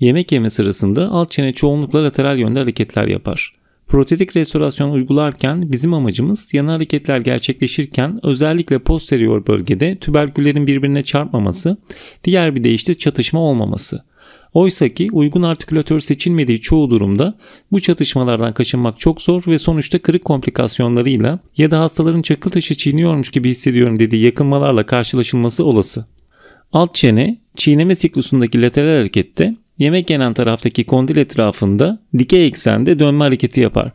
Yemek yeme sırasında alt çene çoğunlukla lateral yönde hareketler yapar. Protetik restorasyon uygularken bizim amacımız yan hareketler gerçekleşirken özellikle posterior bölgede tüberküllerin birbirine çarpmaması, diğer bir deyişle çatışma olmaması. Oysa ki uygun artikülatör seçilmediği çoğu durumda bu çatışmalardan kaçınmak çok zor ve sonuçta kırık komplikasyonlarıyla ya da hastaların çakıl taşı çiğniyormuş gibi hissediyorum dediği yakınmalarla karşılaşılması olası. Alt çene çiğneme siklusundaki lateral harekette yemek yenen taraftaki kondil etrafında dikey eksende dönme hareketi yapar.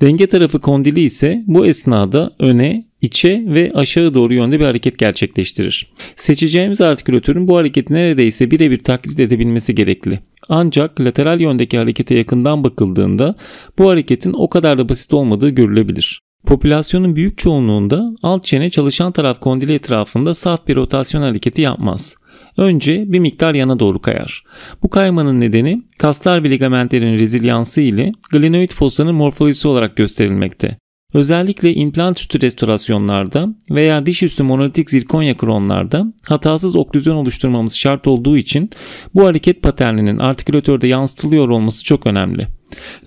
Denge tarafı kondili ise bu esnada öne, içe ve aşağı doğru yönde bir hareket gerçekleştirir. Seçeceğimiz artikülatörün bu hareketi neredeyse birebir taklit edebilmesi gerekli. Ancak lateral yöndeki harekete yakından bakıldığında bu hareketin o kadar da basit olmadığı görülebilir. Popülasyonun büyük çoğunluğunda alt çene çalışan taraf kondili etrafında saf bir rotasyon hareketi yapmaz. Önce bir miktar yana doğru kayar. Bu kaymanın nedeni kaslar ve ligamentlerin rezilyansı ile glenoid fosanın morfolojisi olarak gösterilmekte. Özellikle implant üstü restorasyonlarda veya diş üstü monolitik zirkonya kronlarda hatasız oklüzyon oluşturmamız şart olduğu için bu hareket paterninin artikülatörde yansıtılıyor olması çok önemli.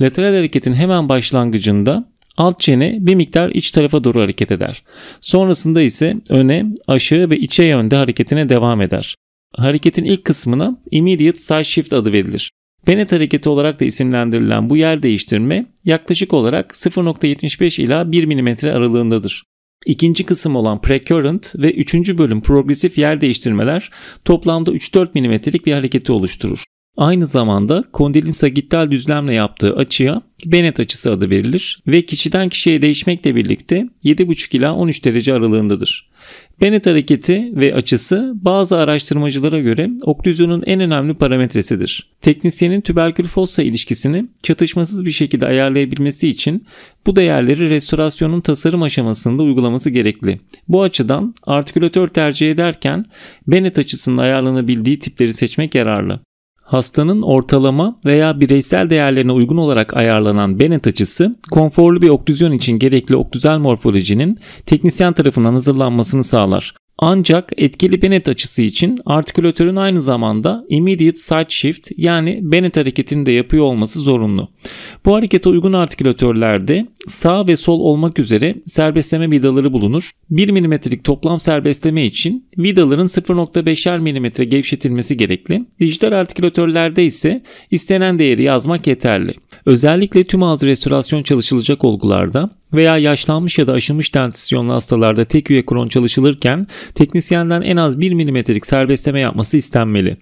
Lateral hareketin hemen başlangıcında alt çene bir miktar iç tarafa doğru hareket eder. Sonrasında ise öne, aşağı ve içe yönde hareketine devam eder. Hareketin ilk kısmına immediate side shift adı verilir. Bennett hareketi olarak da isimlendirilen bu yer değiştirme yaklaşık olarak 0.75 ila 1 mm aralığındadır. İkinci kısım olan precurrent ve üçüncü bölüm progresif yer değiştirmeler toplamda 3-4 mm'lik bir hareketi oluşturur. Aynı zamanda kondilin sagittal düzlemle yaptığı açıya Bennett açısı adı verilir ve kişiden kişiye değişmekle birlikte 7,5 ila 13 derece aralığındadır. Bennett hareketi ve açısı bazı araştırmacılara göre oklüzyonun en önemli parametresidir. Teknisyenin tüberkül fossa ilişkisini çatışmasız bir şekilde ayarlayabilmesi için bu değerleri restorasyonun tasarım aşamasında uygulaması gerekli. Bu açıdan artikülatör tercih ederken Bennett açısının ayarlanabildiği tipleri seçmek yararlı. Hastanın ortalama veya bireysel değerlerine uygun olarak ayarlanan Bennett açısı, konforlu bir oklüzyon için gerekli oklüzel morfolojinin teknisyen tarafından hazırlanmasını sağlar. Ancak etkili Bennett açısı için artikülatörün aynı zamanda immediate side shift yani Bennett hareketini de yapıyor olması zorunlu. Bu harekete uygun artikülatörlerde sağ ve sol olmak üzere serbestleme vidaları bulunur. 1 mm'lik toplam serbestleme için vidaların 0.5'er mm gevşetilmesi gerekli. Dijital artikülatörlerde ise istenen değeri yazmak yeterli. Özellikle tüm ağız restorasyon çalışılacak olgularda veya yaşlanmış ya da aşınmış tensiyonlu hastalarda tek üye kron çalışılırken teknisyenden en az 1 milimetrelik serbestleme yapması istenmeli.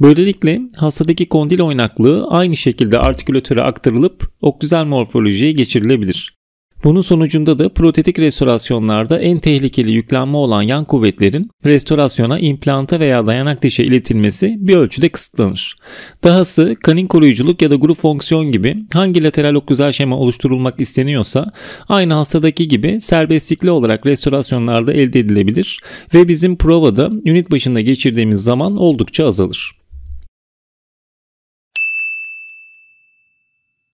Böylelikle hastadaki kondil oynaklığı aynı şekilde artikülatöre aktarılıp oktüzel morfolojiye geçirilebilir. Bunun sonucunda da protetik restorasyonlarda en tehlikeli yüklenme olan yan kuvvetlerin restorasyona, implanta veya dayanak dişe iletilmesi bir ölçüde kısıtlanır. Dahası kanin koruyuculuk ya da grup fonksiyon gibi hangi lateral oklüzel şema oluşturulmak isteniyorsa aynı hastadaki gibi serbestlikli olarak restorasyonlarda elde edilebilir ve bizim provada ünit başında geçirdiğimiz zaman oldukça azalır.